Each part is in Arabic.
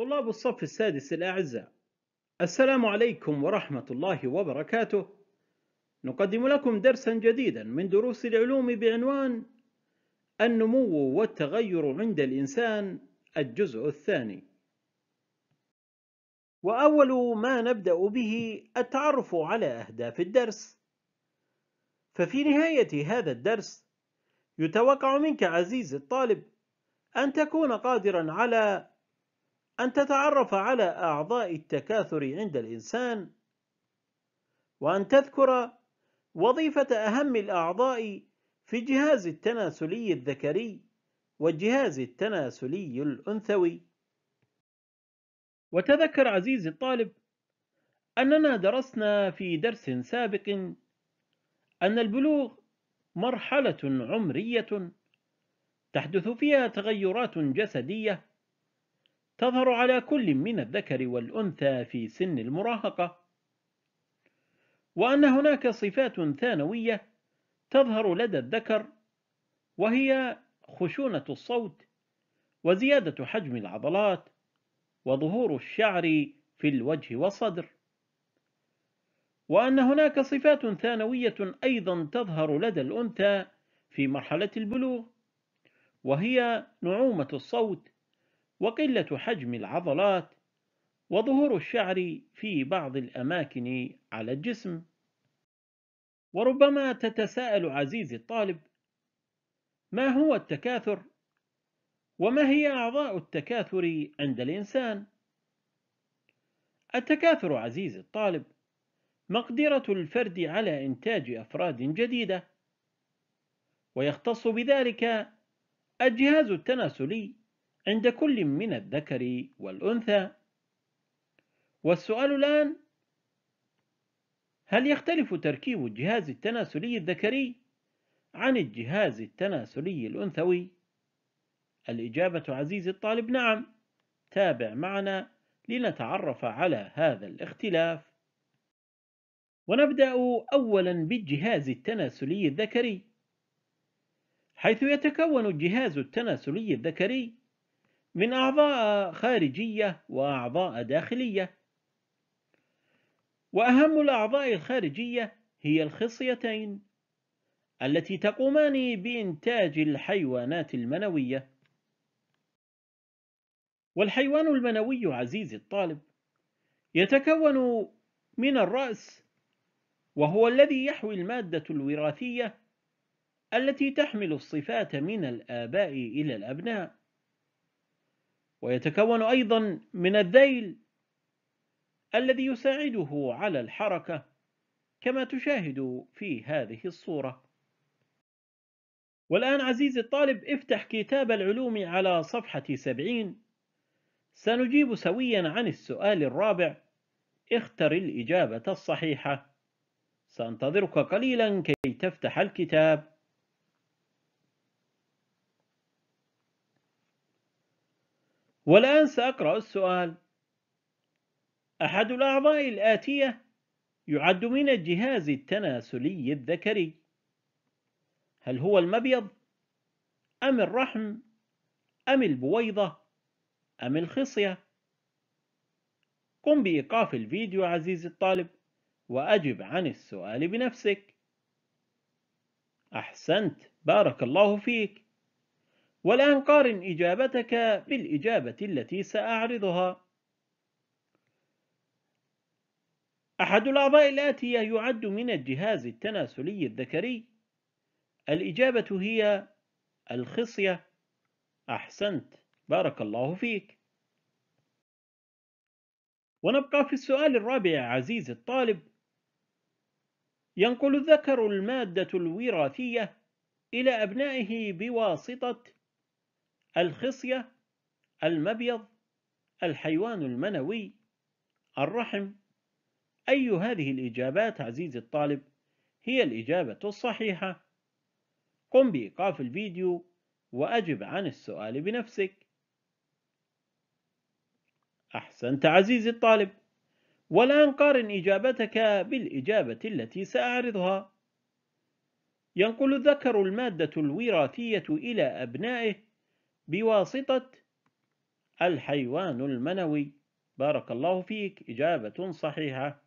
طلاب الصف السادس الأعزاء السلام عليكم ورحمة الله وبركاته نقدم لكم درسا جديدا من دروس العلوم بعنوان النمو والتغير عند الإنسان الجزء الثاني وأول ما نبدأ به التعرف على أهداف الدرس ففي نهاية هذا الدرس يتوقع منك عزيزي الطالب أن تكون قادرا على أن تتعرف على أعضاء التكاثر عند الإنسان وأن تذكر وظيفة أهم الأعضاء في الجهاز التناسلي الذكري والجهاز التناسلي الأنثوي وتذكر عزيزي الطالب أننا درسنا في درس سابق أن البلوغ مرحلة عمرية تحدث فيها تغيرات جسدية تظهر على كل من الذكر والأنثى في سن المراهقة وأن هناك صفات ثانوية تظهر لدى الذكر وهي خشونة الصوت وزيادة حجم العضلات وظهور الشعر في الوجه والصدر وأن هناك صفات ثانوية أيضا تظهر لدى الأنثى في مرحلة البلوغ وهي نعومة الصوت وقلة حجم العضلات وظهور الشعر في بعض الأماكن على الجسم وربما تتساءل عزيزي الطالب ما هو التكاثر؟ وما هي أعضاء التكاثر عند الإنسان؟ التكاثر عزيزي الطالب مقدرة الفرد على إنتاج أفراد جديدة ويختص بذلك الجهاز التناسلي عند كل من الذكر والأنثى والسؤال الآن هل يختلف تركيب الجهاز التناسلي الذكري عن الجهاز التناسلي الأنثوي؟ الإجابة عزيزي الطالب نعم تابع معنا لنتعرف على هذا الاختلاف ونبدأ أولا بالجهاز التناسلي الذكري حيث يتكون الجهاز التناسلي الذكري من أعضاء خارجية وأعضاء داخلية وأهم الأعضاء الخارجية هي الخصيتين التي تقومان بإنتاج الحيوانات المنوية والحيوان المنوي عزيزي الطالب يتكون من الرأس وهو الذي يحوي المادة الوراثية التي تحمل الصفات من الآباء إلى الأبناء ويتكون أيضا من الذيل الذي يساعده على الحركة كما تشاهد في هذه الصورة والآن عزيزي الطالب افتح كتاب العلوم على صفحة 70 سنجيب سويا عن السؤال الرابع اختر الإجابة الصحيحة سأنتظرك قليلا كي تفتح الكتاب والآن سأقرأ السؤال أحد الأعضاء الآتية يعد من الجهاز التناسلي الذكري هل هو المبيض أم الرحم أم البويضة أم الخصية قم بإيقاف الفيديو عزيزي الطالب وأجب عن السؤال بنفسك أحسنت بارك الله فيك والآن قارن إجابتك بالإجابة التي سأعرضها أحد الأعضاء الآتية يعد من الجهاز التناسلي الذكري الإجابة هي الخصية أحسنت بارك الله فيك ونبقى في السؤال الرابع عزيز الطالب ينقل الذكر المادة الوراثية إلى أبنائه بواسطة الخصية المبيض الحيوان المنوي الرحم أي هذه الإجابات عزيزي الطالب هي الإجابة الصحيحة؟ قم بإيقاف الفيديو وأجب عن السؤال بنفسك أحسنت عزيزي الطالب والآن قارن إجابتك بالإجابة التي سأعرضها ينقل الذكر المادة الوراثية إلى أبنائه بواسطة الحيوان المنوي بارك الله فيك إجابة صحيحة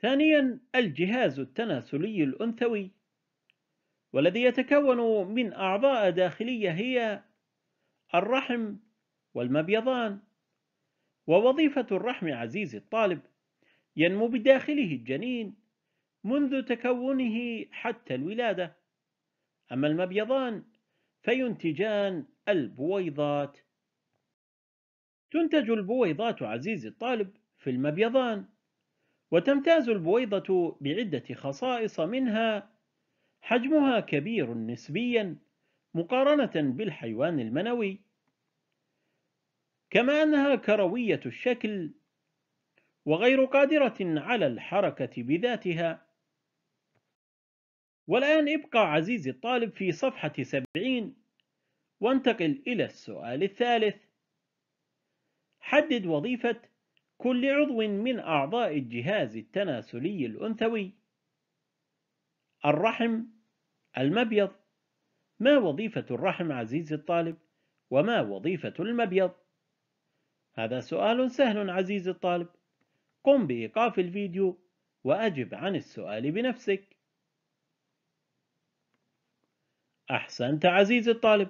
ثانيا الجهاز التناسلي الأنثوي والذي يتكون من أعضاء داخلية هي الرحم والمبيضان ووظيفة الرحم عزيزي الطالب ينمو بداخله الجنين منذ تكونه حتى الولادة أما المبيضان فينتجان البويضات تنتج البويضات عزيزي الطالب في المبيضان وتمتاز البويضة بعدة خصائص منها حجمها كبير نسبيا مقارنة بالحيوان المنوي كما أنها كروية الشكل وغير قادرة على الحركة بذاتها والآن ابقى عزيزي الطالب في صفحة 70 وانتقل إلى السؤال الثالث حدد وظيفة كل عضو من أعضاء الجهاز التناسلي الأنثوي الرحم المبيض ما وظيفة الرحم عزيزي الطالب وما وظيفة المبيض هذا سؤال سهل عزيزي الطالب قم بإيقاف الفيديو وأجب عن السؤال بنفسك أحسنت عزيزي الطالب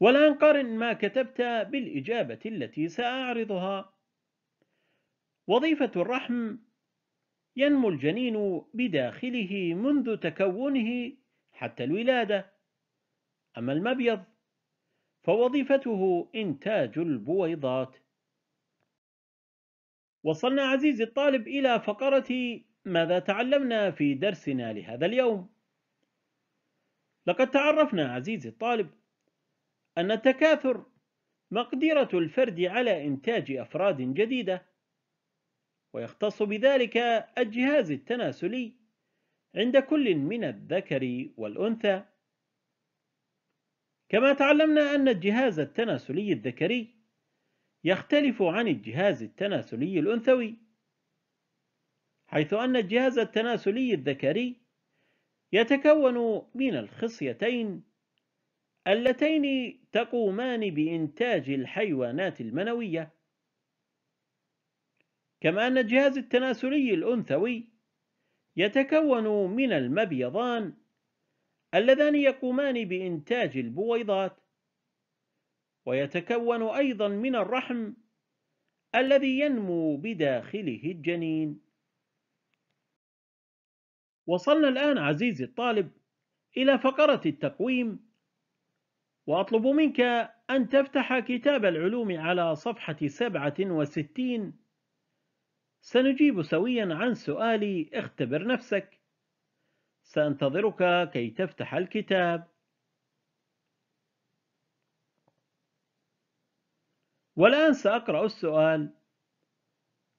والآن قارن ما كتبت بالإجابة التي سأعرضها وظيفة الرحم ينمو الجنين بداخله منذ تكونه حتى الولادة أما المبيض فوظيفته إنتاج البويضات وصلنا عزيزي الطالب إلى فقرة ماذا تعلمنا في درسنا لهذا اليوم لقد تعرفنا عزيزي الطالب أن التكاثر مقدرة الفرد على إنتاج أفراد جديدة ويختص بذلك الجهاز التناسلي عند كل من الذكر والأنثى كما تعلمنا أن الجهاز التناسلي الذكري يختلف عن الجهاز التناسلي الأنثوي حيث أن الجهاز التناسلي الذكري يتكون من الخصيتين اللتين تقومان بإنتاج الحيوانات المنوية كما أن الجهاز التناسلي الأنثوي يتكون من المبيضان اللذان يقومان بإنتاج البويضات ويتكون أيضا من الرحم الذي ينمو بداخله الجنين وصلنا الآن عزيزي الطالب إلى فقرة التقويم وأطلب منك أن تفتح كتاب العلوم على صفحة 67 سنجيب سويا عن سؤالي اختبر نفسك سأنتظرك كي تفتح الكتاب والآن سأقرأ السؤال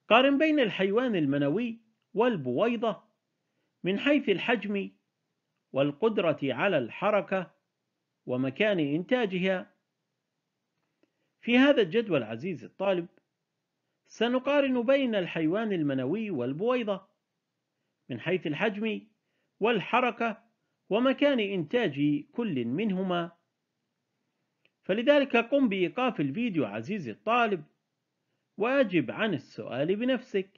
قارن بين الحيوان المنوي والبويضة من حيث الحجم والقدرة على الحركة ومكان إنتاجها في هذا الجدول عزيزي الطالب سنقارن بين الحيوان المنوي والبويضة من حيث الحجم والحركة ومكان إنتاج كل منهما فلذلك قم بإيقاف الفيديو عزيزي الطالب وأجب عن السؤال بنفسك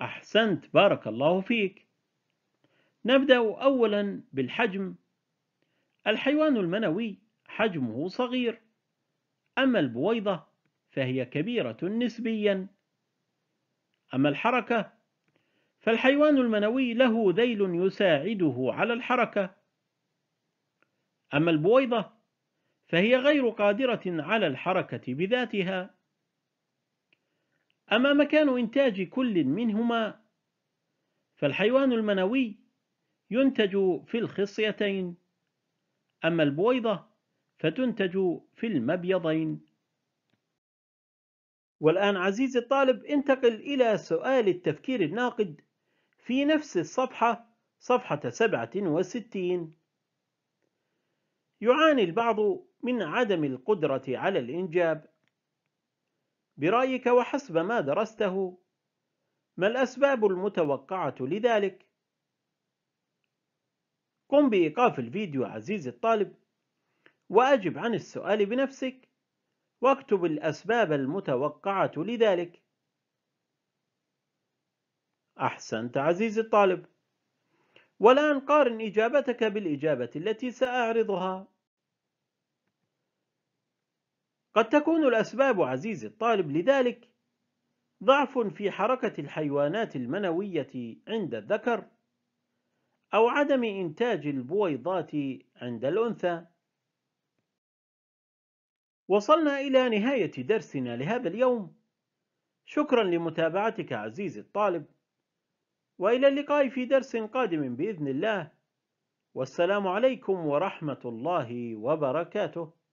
أحسنت بارك الله فيك نبدأ أولا بالحجم الحيوان المنوي حجمه صغير أما البويضة فهي كبيرة نسبيا أما الحركة فالحيوان المنوي له ذيل يساعده على الحركة أما البويضة فهي غير قادرة على الحركة بذاتها أما مكان إنتاج كل منهما فالحيوان المنوي ينتج في الخصيتين أما البويضة فتنتج في المبيضين والآن عزيزي الطالب انتقل إلى سؤال التفكير الناقد في نفس الصفحة صفحة 67 يعاني البعض من عدم القدرة على الإنجاب برأيك وحسب ما درسته ما الأسباب المتوقعة لذلك؟ قم بإيقاف الفيديو عزيزي الطالب وأجب عن السؤال بنفسك واكتب الأسباب المتوقعة لذلك أحسنت عزيزي الطالب والآن قارن إجابتك بالإجابة التي سأعرضها قد تكون الأسباب عزيزي الطالب لذلك ضعف في حركة الحيوانات المنوية عند الذكر أو عدم إنتاج البويضات عند الأنثى وصلنا إلى نهاية درسنا لهذا اليوم شكرا لمتابعتك عزيزي الطالب وإلى اللقاء في درس قادم بإذن الله والسلام عليكم ورحمة الله وبركاته